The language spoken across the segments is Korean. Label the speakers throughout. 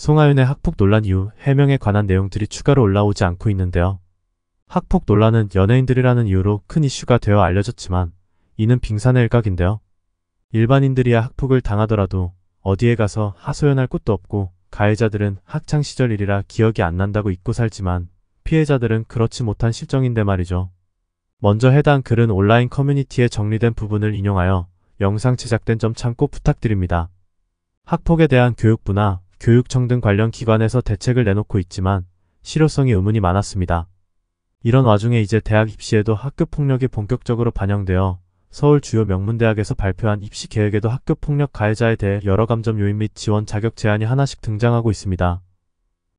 Speaker 1: 송하윤의 학폭 논란 이후 해명에 관한 내용들이 추가로 올라오지 않고 있는데요. 학폭 논란은 연예인들이라는 이유로 큰 이슈가 되어 알려졌지만 이는 빙산의 일각인데요. 일반인들이야 학폭을 당하더라도 어디에 가서 하소연할 곳도 없고 가해자들은 학창시절 일이라 기억이 안 난다고 잊고 살지만 피해자들은 그렇지 못한 실정인데 말이죠. 먼저 해당 글은 온라인 커뮤니티에 정리된 부분을 인용하여 영상 제작된 점 참고 부탁드립니다. 학폭에 대한 교육부나 교육청 등 관련 기관에서 대책을 내놓고 있지만 실효성이 의문이 많았습니다. 이런 와중에 이제 대학 입시에도 학교폭력이 본격적으로 반영되어 서울 주요 명문대학에서 발표한 입시 계획에도 학교폭력 가해자에 대해 여러 감점 요인 및 지원 자격 제한이 하나씩 등장하고 있습니다.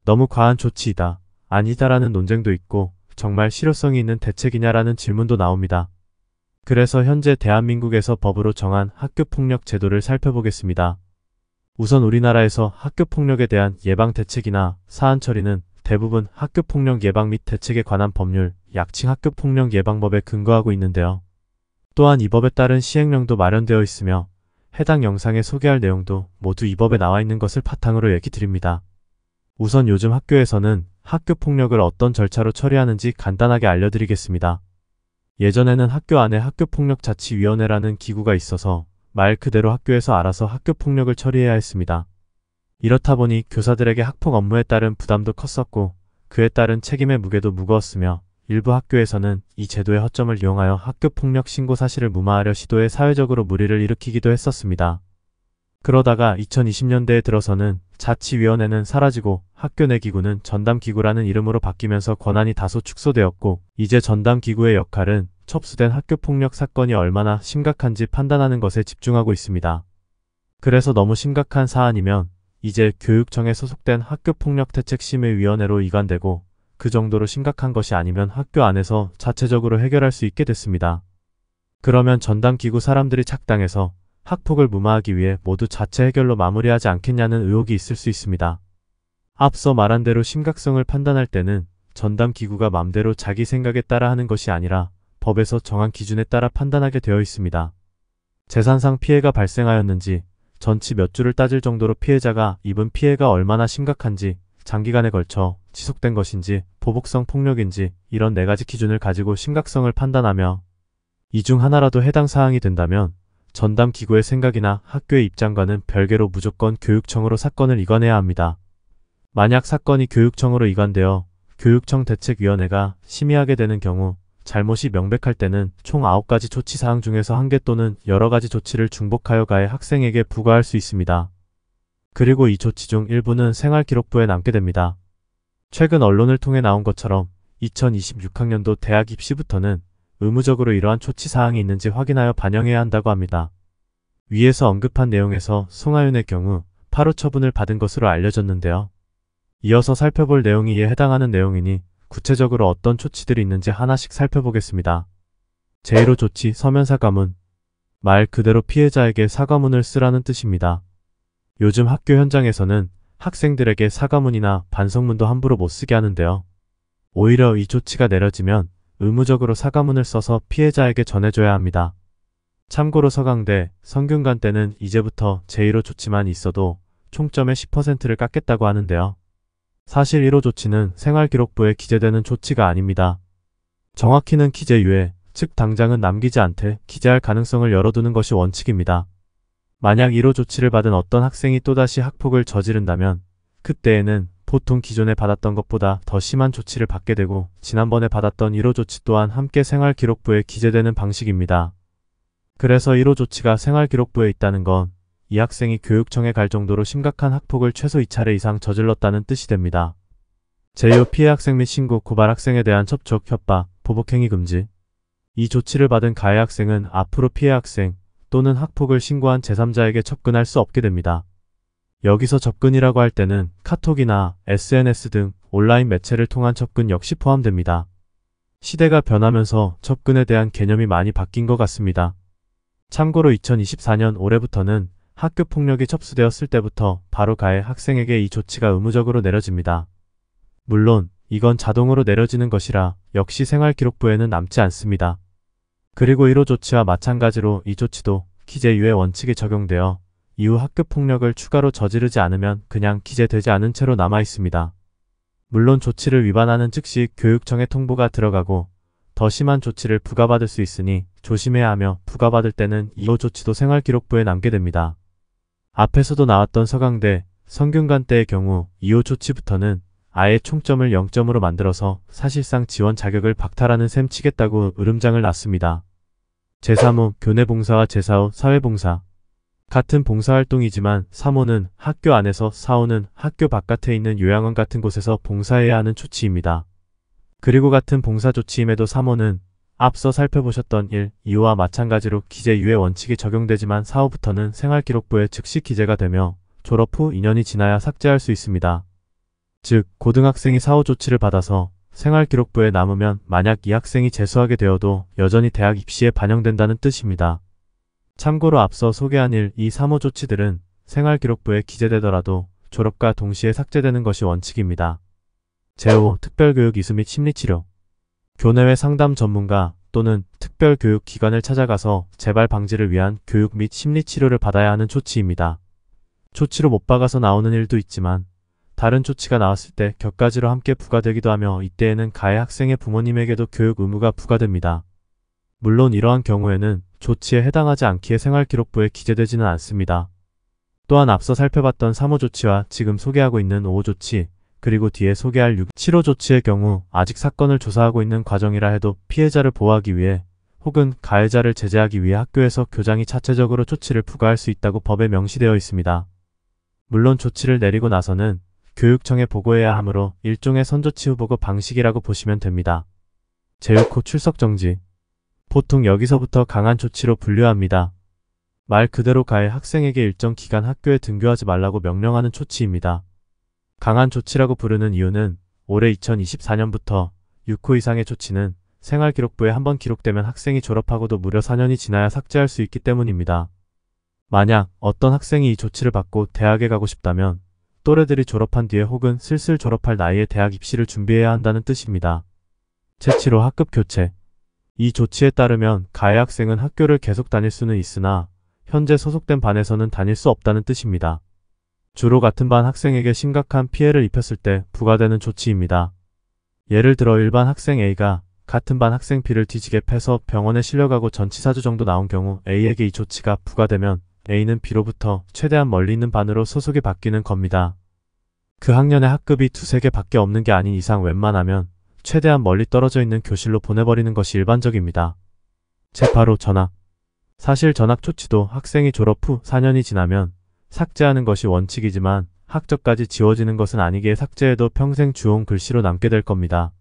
Speaker 1: 너무 과한 조치이다, 아니다라는 논쟁도 있고 정말 실효성이 있는 대책이냐라는 질문도 나옵니다. 그래서 현재 대한민국에서 법으로 정한 학교폭력 제도를 살펴보겠습니다. 우선 우리나라에서 학교폭력에 대한 예방대책이나 사안 처리는 대부분 학교폭력 예방 및 대책에 관한 법률, 약칭 학교폭력 예방법에 근거하고 있는데요. 또한 이 법에 따른 시행령도 마련되어 있으며 해당 영상에 소개할 내용도 모두 이 법에 나와 있는 것을 바탕으로 얘기 드립니다. 우선 요즘 학교에서는 학교폭력을 어떤 절차로 처리하는지 간단하게 알려드리겠습니다. 예전에는 학교 안에 학교폭력자치위원회라는 기구가 있어서 말 그대로 학교에서 알아서 학교 폭력을 처리해야 했습니다. 이렇다 보니 교사들에게 학폭 업무에 따른 부담도 컸었고 그에 따른 책임의 무게도 무거웠으며 일부 학교에서는 이 제도의 허점을 이용하여 학교 폭력 신고 사실을 무마하려 시도해 사회적으로 무리를 일으키기도 했었습니다. 그러다가 2020년대에 들어서는 자치위원회는 사라지고 학교 내 기구는 전담기구라는 이름으로 바뀌면서 권한이 다소 축소되었고 이제 전담기구의 역할은 첩수된 학교폭력 사건이 얼마나 심각한지 판단하는 것에 집중하고 있습니다. 그래서 너무 심각한 사안이면 이제 교육청에 소속된 학교폭력대책심의위원회로 이관되고 그 정도로 심각한 것이 아니면 학교 안에서 자체적으로 해결할 수 있게 됐습니다. 그러면 전담기구 사람들이 착당해서 학폭을 무마하기 위해 모두 자체 해결로 마무리하지 않겠냐는 의혹이 있을 수 있습니다. 앞서 말한 대로 심각성을 판단할 때는 전담기구가 맘대로 자기 생각에 따라 하는 것이 아니라 법에서 정한 기준에 따라 판단하게 되어 있습니다. 재산상 피해가 발생하였는지 전치 몇 주를 따질 정도로 피해자가 입은 피해가 얼마나 심각한지 장기간에 걸쳐 지속된 것인지 보복성 폭력인지 이런 네가지 기준을 가지고 심각성을 판단하며 이 중 하나라도 해당 사항이 된다면 전담 기구의 생각이나 학교의 입장과는 별개로 무조건 교육청으로 사건을 이관해야 합니다. 만약 사건이 교육청으로 이관되어 교육청 대책위원회가 심의하게 되는 경우 잘못이 명백할 때는 총 9가지 조치사항 중에서 한 개 또는 여러가지 조치를 중복하여 가해 학생에게 부과할 수 있습니다. 그리고 이 조치 중 일부는 생활기록부에 남게 됩니다. 최근 언론을 통해 나온 것처럼 2026학년도 대학 입시부터는 의무적으로 이러한 조치사항이 있는지 확인하여 반영해야 한다고 합니다. 위에서 언급한 내용에서 송하윤의 경우 8호 처분을 받은 것으로 알려졌는데요. 이어서 살펴볼 내용이 이에 해당하는 내용이니 구체적으로 어떤 조치들이 있는지 하나씩 살펴보겠습니다. 제1호 조치 서면 사과문 말 그대로 피해자에게 사과문을 쓰라는 뜻입니다. 요즘 학교 현장에서는 학생들에게 사과문이나 반성문도 함부로 못 쓰게 하는데요. 오히려 이 조치가 내려지면 의무적으로 사과문을 써서 피해자에게 전해줘야 합니다. 참고로 서강대, 성균관 때는 이제부터 제1호 조치만 있어도 총점의 10%를 깎겠다고 하는데요. 사실 1호 조치는 생활기록부에 기재되는 조치가 아닙니다. 정확히는 기재 유예, 즉 당장은 남기지 않되 기재할 가능성을 열어두는 것이 원칙입니다. 만약 1호 조치를 받은 어떤 학생이 또다시 학폭을 저지른다면 그때에는 보통 기존에 받았던 것보다 더 심한 조치를 받게 되고 지난번에 받았던 1호 조치 또한 함께 생활기록부에 기재되는 방식입니다. 그래서 1호 조치가 생활기록부에 있다는 건이 학생이 교육청에 갈 정도로 심각한 학폭을 최소 2차례 이상 저질렀다는 뜻이 됩니다. 제휴 피해 학생 및 신고 고발 학생에 대한 접촉, 협박, 보복행위 금지. 이 조치를 받은 가해 학생은 앞으로 피해 학생 또는 학폭을 신고한 제3자에게 접근할 수 없게 됩니다. 여기서 접근이라고 할 때는 카톡이나 SNS 등 온라인 매체를 통한 접근 역시 포함됩니다. 시대가 변하면서 접근에 대한 개념이 많이 바뀐 것 같습니다. 참고로 2024년 올해부터는 학교 폭력이 접수되었을 때부터 바로 가해 학생에게 이 조치가 의무적으로 내려집니다. 물론 이건 자동으로 내려지는 것이라 역시 생활기록부에는 남지 않습니다. 그리고 1호 조치와 마찬가지로 이 조치도 기재유예 원칙이 적용되어 이후 학교 폭력을 추가로 저지르지 않으면 그냥 기재되지 않은 채로 남아 있습니다. 물론 조치를 위반하는 즉시 교육청에 통보가 들어가고 더 심한 조치를 부과받을 수 있으니 조심해야 하며 부과받을 때는 2호 조치도 생활기록부에 남게 됩니다. 앞에서도 나왔던 서강대, 성균관 대의 경우 2호 조치부터는 아예 총점을 0점으로 만들어서 사실상 지원 자격을 박탈하는 셈 치겠다고 으름장을 놨습니다. 제3호 교내 봉사와 제4호 사회봉사 같은 봉사활동이지만 3호는 학교 안에서 4호는 학교 바깥에 있는 요양원 같은 곳에서 봉사해야 하는 조치입니다. 그리고 같은 봉사조치임에도 3호는 앞서 살펴보셨던 1, 2와 마찬가지로 기재 유예 원칙이 적용되지만 4호부터는 생활기록부에 즉시 기재가 되며 졸업 후 2년이 지나야 삭제할 수 있습니다. 즉, 고등학생이 4호 조치를 받아서 생활기록부에 남으면 만약 이 학생이 재수하게 되어도 여전히 대학 입시에 반영된다는 뜻입니다. 참고로 앞서 소개한 1, 2, 3호 조치들은 생활기록부에 기재되더라도 졸업과 동시에 삭제되는 것이 원칙입니다. 제5. 특별교육 이수 및 심리치료 교내외 상담 전문가 또는 특별 교육 기관을 찾아가서 재발 방지를 위한 교육 및 심리 치료를 받아야 하는 조치입니다. 조치로 못 박아서 나오는 일도 있지만 다른 조치가 나왔을 때 격가지로 함께 부과되기도 하며 이때에는 가해 학생의 부모님에게도 교육 의무가 부과됩니다. 물론 이러한 경우에는 조치에 해당하지 않기에 생활기록부에 기재되지는 않습니다. 또한 앞서 살펴봤던 3호 조치와 지금 소개하고 있는 5호 조치, 그리고 뒤에 소개할 6, 7호 조치의 경우 아직 사건을 조사하고 있는 과정이라 해도 피해자를 보호하기 위해 혹은 가해자를 제재하기 위해 학교에서 교장이 자체적으로 조치를 부과할 수 있다고 법에 명시되어 있습니다. 물론 조치를 내리고 나서는 교육청에 보고해야 하므로 일종의 선조치 후보고 방식이라고 보시면 됩니다. 제휴호 출석정지 보통 여기서부터 강한 조치로 분류합니다. 말 그대로 가해 학생에게 일정 기간 학교에 등교하지 말라고 명령하는 조치입니다. 강한 조치라고 부르는 이유는 올해 2024년부터 6호 이상의 조치는 생활기록부에 한번 기록되면 학생이 졸업하고도 무려 4년이 지나야 삭제할 수 있기 때문입니다. 만약 어떤 학생이 이 조치를 받고 대학에 가고 싶다면 또래들이 졸업한 뒤에 혹은 슬슬 졸업할 나이에 대학 입시를 준비해야 한다는 뜻입니다. 제치로 학급 교체 이 조치에 따르면 가해 학생은 학교를 계속 다닐 수는 있으나 현재 소속된 반에서는 다닐 수 없다는 뜻입니다. 주로 같은 반 학생에게 심각한 피해를 입혔을 때 부과되는 조치입니다. 예를 들어 일반 학생 A가 같은 반 학생 B를 뒤지게 패서 병원에 실려가고 전치4주 정도 나온 경우 A에게 이 조치가 부과되면 A는 B로부터 최대한 멀리 있는 반으로 소속이 바뀌는 겁니다. 그 학년의 학급이 두세 개밖에 없는 게 아닌 이상 웬만하면 최대한 멀리 떨어져 있는 교실로 보내버리는 것이 일반적입니다. 재파로 전학 사실 전학 조치도 학생이 졸업 후 4년이 지나면 삭제하는 것이 원칙이지만 학적까지 지워지는 것은 아니기에 삭제해도 평생 주홍 글씨로 남게 될 겁니다.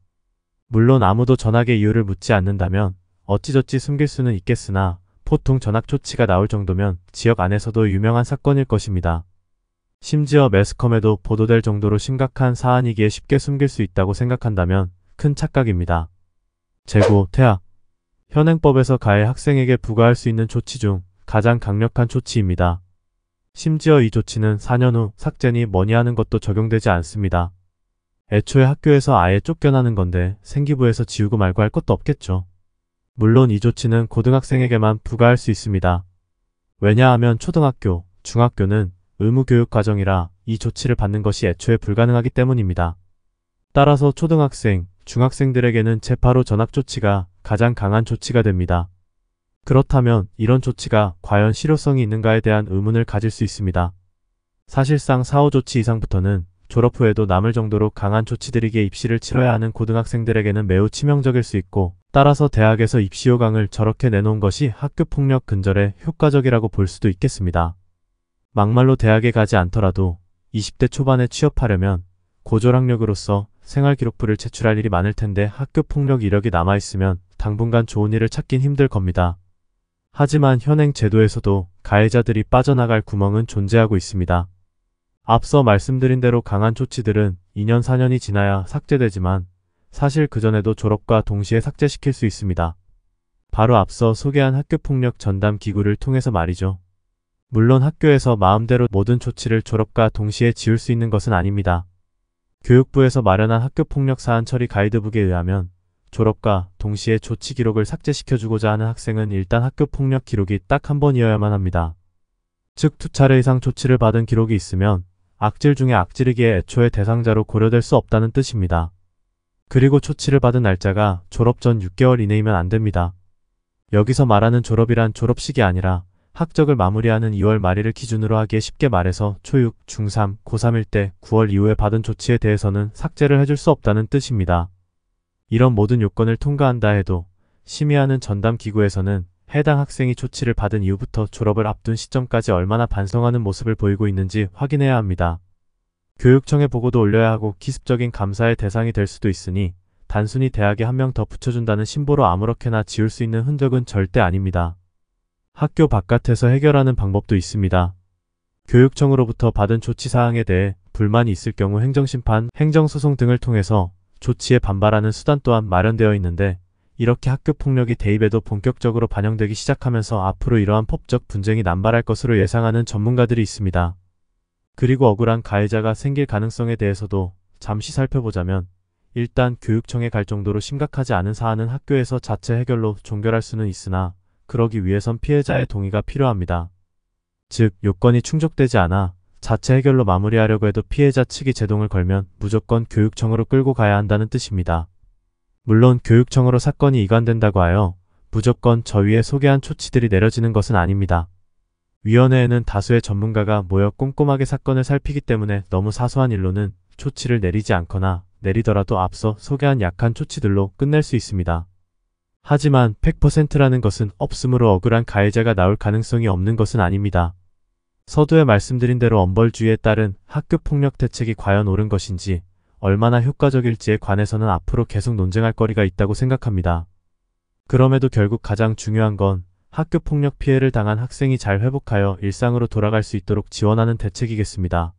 Speaker 1: 물론 아무도 전학의 이유를 묻지 않는다면 어찌저찌 숨길 수는 있겠으나 보통 전학 조치가 나올 정도면 지역 안에서도 유명한 사건일 것입니다. 심지어 매스컴에도 보도될 정도로 심각한 사안이기에 쉽게 숨길 수 있다고 생각한다면 큰 착각입니다. 재고, 퇴학 현행법에서 가해 학생에게 부과할 수 있는 조치 중 가장 강력한 조치입니다. 심지어 이 조치는 4년 후 삭제니 뭐니 하는 것도 적용되지 않습니다. 애초에 학교에서 아예 쫓겨나는 건데 생기부에서 지우고 말고 할 것도 없겠죠. 물론 이 조치는 고등학생에게만 부과할 수 있습니다. 왜냐하면 초등학교, 중학교는 의무교육 과정이라 이 조치를 받는 것이 애초에 불가능하기 때문입니다. 따라서 초등학생, 중학생들에게는 재파로 전학 조치가 가장 강한 조치가 됩니다. 그렇다면 이런 조치가 과연 실효성이 있는가에 대한 의문을 가질 수 있습니다. 사실상 사후 조치 이상부터는 졸업 후에도 남을 정도로 강한 조치들에게 입시를 치러야 하는 고등학생들에게는 매우 치명적일 수 있고 따라서 대학에서 입시 요강을 저렇게 내놓은 것이 학교 폭력 근절에 효과적이라고 볼 수도 있겠습니다. 막말로 대학에 가지 않더라도 20대 초반에 취업하려면 고졸학력으로서 생활기록부를 제출할 일이 많을 텐데 학교 폭력 이력이 남아있으면 당분간 좋은 일을 찾긴 힘들 겁니다. 하지만 현행 제도에서도 가해자들이 빠져나갈 구멍은 존재하고 있습니다. 앞서 말씀드린 대로 강한 조치들은 2년 4년이 지나야 삭제되지만 사실 그전에도 졸업과 동시에 삭제시킬 수 있습니다. 바로 앞서 소개한 학교폭력 전담 기구를 통해서 말이죠. 물론 학교에서 마음대로 모든 조치를 졸업과 동시에 지울 수 있는 것은 아닙니다. 교육부에서 마련한 학교폭력 사안 처리 가이드북에 의하면 졸업과 동시에 조치 기록을 삭제시켜주고자 하는 학생은 일단 학교 폭력 기록이 딱 한 번이어야만 합니다. 즉, 두 차례 이상 조치를 받은 기록이 있으면 악질 중에 악질이기에 애초에 대상자로 고려될 수 없다는 뜻입니다. 그리고 조치를 받은 날짜가 졸업 전 6개월 이내이면 안 됩니다. 여기서 말하는 졸업이란 졸업식이 아니라 학적을 마무리하는 2월 말일을 기준으로 하기에 쉽게 말해서 초6, 중3, 고3일 때 9월 이후에 받은 조치에 대해서는 삭제를 해줄 수 없다는 뜻입니다. 이런 모든 요건을 통과한다 해도 심의하는 전담 기구에서는 해당 학생이 조치를 받은 이후부터 졸업을 앞둔 시점까지 얼마나 반성하는 모습을 보이고 있는지 확인해야 합니다. 교육청에 보고도 올려야 하고 기습적인 감사의 대상이 될 수도 있으니 단순히 대학에 한 명 더 붙여준다는 심보로 아무렇게나 지울 수 있는 흔적은 절대 아닙니다. 학교 바깥에서 해결하는 방법도 있습니다. 교육청으로부터 받은 조치 사항에 대해 불만이 있을 경우 행정심판, 행정소송 등을 통해서 조치에 반발하는 수단 또한 마련되어 있는데 이렇게 학교폭력이 대입에도 본격적으로 반영되기 시작하면서 앞으로 이러한 법적 분쟁이 남발할 것으로 예상하는 전문가들이 있습니다. 그리고 억울한 가해자가 생길 가능성에 대해서도 잠시 살펴보자면 일단 교육청에 갈 정도로 심각하지 않은 사안은 학교에서 자체 해결로 종결할 수는 있으나 그러기 위해선 피해자의 동의가 필요합니다. 즉, 요건이 충족되지 않아 자체 해결로 마무리하려고 해도 피해자 측이 제동을 걸면 무조건 교육청으로 끌고 가야 한다는 뜻입니다. 물론 교육청으로 사건이 이관된다고 하여 무조건 저 위에 소개한 조치들이 내려지는 것은 아닙니다. 위원회에는 다수의 전문가가 모여 꼼꼼하게 사건을 살피기 때문에 너무 사소한 일로는 조치를 내리지 않거나 내리더라도 앞서 소개한 약한 조치들로 끝낼 수 있습니다. 하지만 100%라는 것은 없으므로 억울한 가해자가 나올 가능성이 없는 것은 아닙니다. 서두에 말씀드린 대로 엄벌주의에 따른 학교폭력 대책이 과연 옳은 것인지 얼마나 효과적일지에 관해서는 앞으로 계속 논쟁할 거리가 있다고 생각합니다. 그럼에도 결국 가장 중요한 건 학교폭력 피해를 당한 학생이 잘 회복하여 일상으로 돌아갈 수 있도록 지원하는 대책이겠습니다.